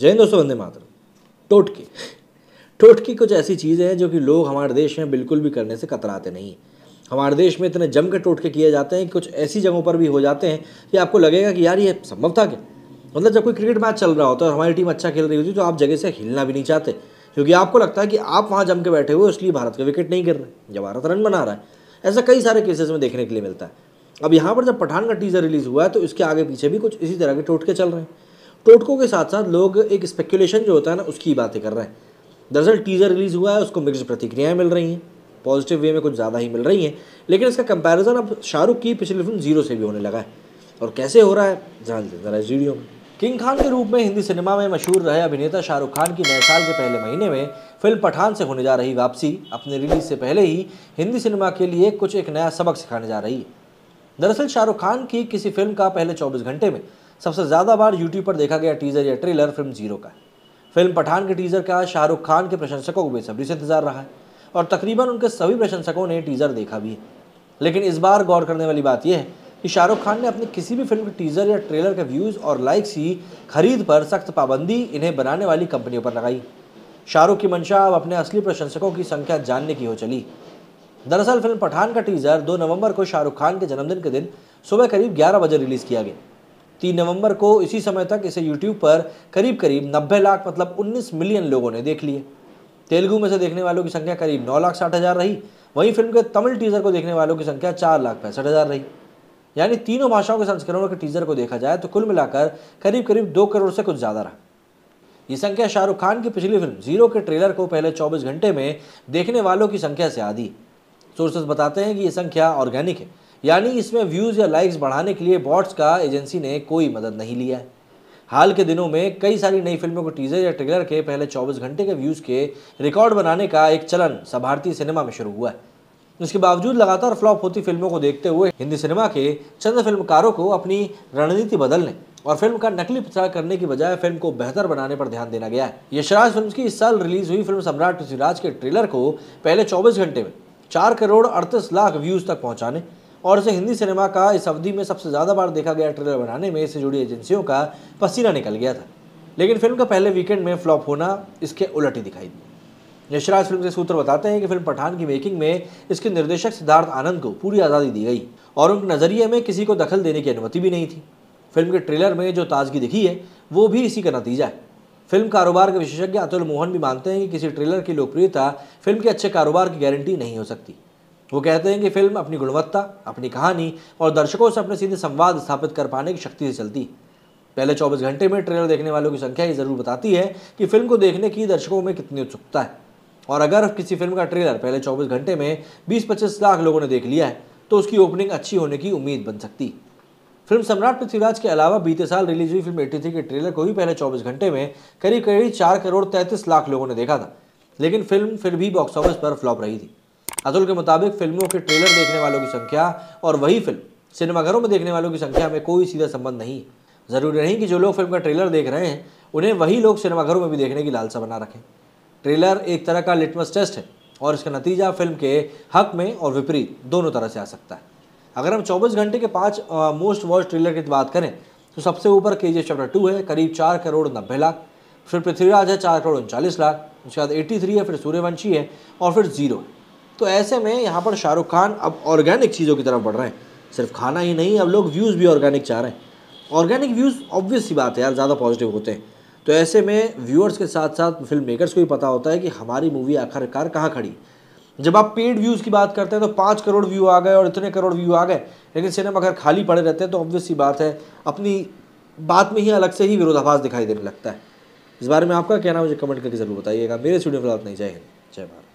जय हिंद दोस्तों वंदे मातर टोटकी टोटकी कुछ ऐसी चीज़ें हैं जो कि लोग हमारे देश में बिल्कुल भी करने से कतराते नहीं हमारे देश में इतने जम के टोटके किए जाते हैं कि कुछ ऐसी जगहों पर भी हो जाते हैं कि आपको लगेगा कि यार ये संभव था क्या मतलब जब कोई क्रिकेट मैच चल रहा होता है और हमारी टीम अच्छा खेल रही होती तो आप जगह से हिलना भी नहीं चाहते क्योंकि आपको लगता है कि आप वहाँ जम के बैठे हुए इसलिए भारत का विकेट नहीं गिर रहे जब भारत रन बना रहा है ऐसा कई सारे केसेस में देखने के लिए मिलता है अब यहाँ पर जब पठान का टीज़र रिलीज़ हुआ है तो इसके आगे पीछे भी कुछ इसी तरह के टोटके चल रहे हैं टोटकों के साथ साथ लोग एक स्पेकुलेशन जो होता है ना उसकी बातें कर रहे हैं दरअसल टीज़र रिलीज़ हुआ है उसको मिक्स प्रतिक्रियाएँ मिल रही हैं पॉजिटिव वे में कुछ ज़्यादा ही मिल रही हैं लेकिन इसका कंपैरिजन अब शाहरुख की पिछली फिल्म जीरो से भी होने लगा है और कैसे हो रहा है जान दें ज़रा इस वीडियो में किंग खान के रूप में हिंदी सिनेमा में मशहूर रहे अभिनेता शाहरुख खान की नए साल के पहले महीने में फिल्म पठान से होने जा रही वापसी अपने रिलीज से पहले ही हिंदी सिनेमा के लिए कुछ एक नया सबक सिखाने जा रही है दरअसल शाहरुख खान की किसी फिल्म का पहले 24 घंटे में सबसे ज़्यादा बार यूट्यूब पर देखा गया टीजर या ट्रेलर फिल्म जीरो का है फिल्म पठान के टीजर का शाहरुख खान के प्रशंसकों को बेसब्री से इंतजार रहा है और तकरीबन उनके सभी प्रशंसकों ने टीजर देखा भी है लेकिन इस बार गौर करने वाली बात यह है कि शाहरुख खान ने अपनी किसी भी फिल्म के टीजर या ट्रेलर के व्यूज़ और लाइक्स ही खरीद पर सख्त पाबंदी इन्हें बनाने वाली कंपनियों पर लगाई शाहरुख की मंशा अब अपने असली प्रशंसकों की संख्या जानने की हो चली दरअसल फिल्म पठान का टीज़र 2 नवंबर को शाहरुख खान के जन्मदिन के दिन सुबह करीब 11 बजे रिलीज़ किया गया 3 नवंबर को इसी समय तक इसे यूट्यूब पर करीब करीब 90 लाख मतलब 19 मिलियन लोगों ने देख लिए तेलुगू में से देखने वालों की संख्या करीब नौ लाख साठ हज़ार रही वहीं फिल्म के तमिल टीज़र को देखने वालों की संख्या चार लाख पैंसठ हज़ार रही यानी तीनों भाषाओं के संस्करणों के टीज़र को देखा जाए तो कुल मिलाकर करीब करीब दो करोड़ से कुछ ज़्यादा रहा ये संख्या शाहरुख खान की पिछली फिल्म जीरो के ट्रेलर को पहले 24 घंटे में देखने वालों की संख्या से आधी सोर्सेज बताते हैं कि ये संख्या ऑर्गेनिक है यानी इसमें व्यूज़ या लाइक्स बढ़ाने के लिए बॉट्स का एजेंसी ने कोई मदद नहीं लिया है हाल के दिनों में कई सारी नई फिल्मों को टीजर या ट्रेलर के पहले 24 घंटे के व्यूज़ के रिकॉर्ड बनाने का एक चलन सब भारतीय सिनेमा में शुरू हुआ है इसके बावजूद लगातार फ्लॉप होती फिल्मों को देखते हुए हिंदी सिनेमा के चंद फिल्मकारों को अपनी रणनीति बदलने और फिल्म का नकली प्रचार करने की बजाय फिल्म को बेहतर बनाने पर ध्यान देना गया है यशराज फिल्म की इस साल रिलीज हुई फिल्म सम्राट पृथ्वीराज के ट्रेलर को पहले चौबीस घंटे में चार करोड़ अड़तीस लाख व्यूज़ तक पहुँचाने और इसे हिंदी सिनेमा का इस अवधि में सबसे ज़्यादा बार देखा गया ट्रेलर बनाने में इससे जुड़ी एजेंसियों का पसीना निकल गया था लेकिन फिल्म का पहले वीकेंड में फ्लॉप होना इसके उलट ही दिखाई दिया यशराज फिल्म के सूत्र बताते हैं कि फिल्म पठान की मेकिंग में इसके निर्देशक सिद्धार्थ आनंद को पूरी आज़ादी दी गई और उनके नज़रिए में किसी को दखल देने की अनुमति भी नहीं थी फिल्म के ट्रेलर में जो ताजगी दिखी है वो भी इसी का नतीजा है फिल्म कारोबार के विशेषज्ञ अतुल मोहन भी मानते हैं कि किसी ट्रेलर की लोकप्रियता फिल्म के अच्छे कारोबार की गारंटी नहीं हो सकती वो कहते हैं कि फिल्म अपनी गुणवत्ता अपनी कहानी और दर्शकों से अपने सीधे संवाद स्थापित कर पाने की शक्ति से चलती पहले 24 घंटे में ट्रेलर देखने वालों की संख्या ये ज़रूर बताती है कि फिल्म को देखने की दर्शकों में कितनी उत्सुकता है और अगर किसी फिल्म का ट्रेलर पहले 24 घंटे में 20-25 लाख लोगों ने देख लिया है तो उसकी ओपनिंग अच्छी होने की उम्मीद बन सकती है फिल्म सम्राट पृथ्वीराज के अलावा बीते साल रिलीज हुई फिल्म 83 के ट्रेलर को भी पहले 24 घंटे में करीब करीब चार करोड़ तैंतीस लाख लोगों ने देखा था लेकिन फिल्म फिर भी बॉक्स ऑफिस पर फ्लॉप रही थी अतुल के मुताबिक फिल्मों के ट्रेलर देखने वालों की संख्या और वही फिल्म सिनेमाघरों में देखने वालों की संख्या में कोई सीधा संबंध नहीं ज़रूरी नहीं कि जो लोग फिल्म का ट्रेलर देख रहे हैं उन्हें वही लोग सिनेमाघरों में भी देखने की लालसा बना रखें ट्रेलर एक तरह का लिटमस टेस्ट है और इसका नतीजा फिल्म के हक में और विपरीत दोनों तरह से आ सकता है अगर हम 24 घंटे के पांच मोस्ट वॉच ट्रेलर की बात करें तो सबसे ऊपर के जी चैप्टर टू है करीब चार करोड़ नब्बे लाख फिर पृथ्वीराज है चार करोड़ उनचालीस लाख उसके बाद एट्टी थ्री है फिर सूर्यवंशी है और फिर जीरो है तो ऐसे में यहाँ पर शाहरुख खान अब ऑर्गेनिक चीज़ों की तरफ बढ़ रहे हैं सिर्फ खाना ही नहीं अब लोग व्यूज़ भी ऑर्गेनिक चाह रहे हैं ऑर्गेनिक व्यूज़ ऑब्वियस ही बात है यार ज़्यादा पॉजिटिव होते हैं तो ऐसे में व्यूअर्स के साथ साथ फिल्म मेकर्स को भी पता होता है कि हमारी मूवी आखिरकार कहाँ खड़ी जब आप पेड व्यूज़ की बात करते हैं तो पाँच करोड़ व्यू आ गए और इतने करोड़ व्यू आ गए लेकिन सिनेमा घर खाली पड़े रहते हैं तो ऑब्वियस ही बात है अपनी बात में ही अलग से ही विरोधाभास दिखाई देने लगता है इस बारे में आपका कहना मुझे कमेंट करके जरूर बताइएगा मेरे स्टूडियो फिलहाल नहीं जय हिंद जय भारत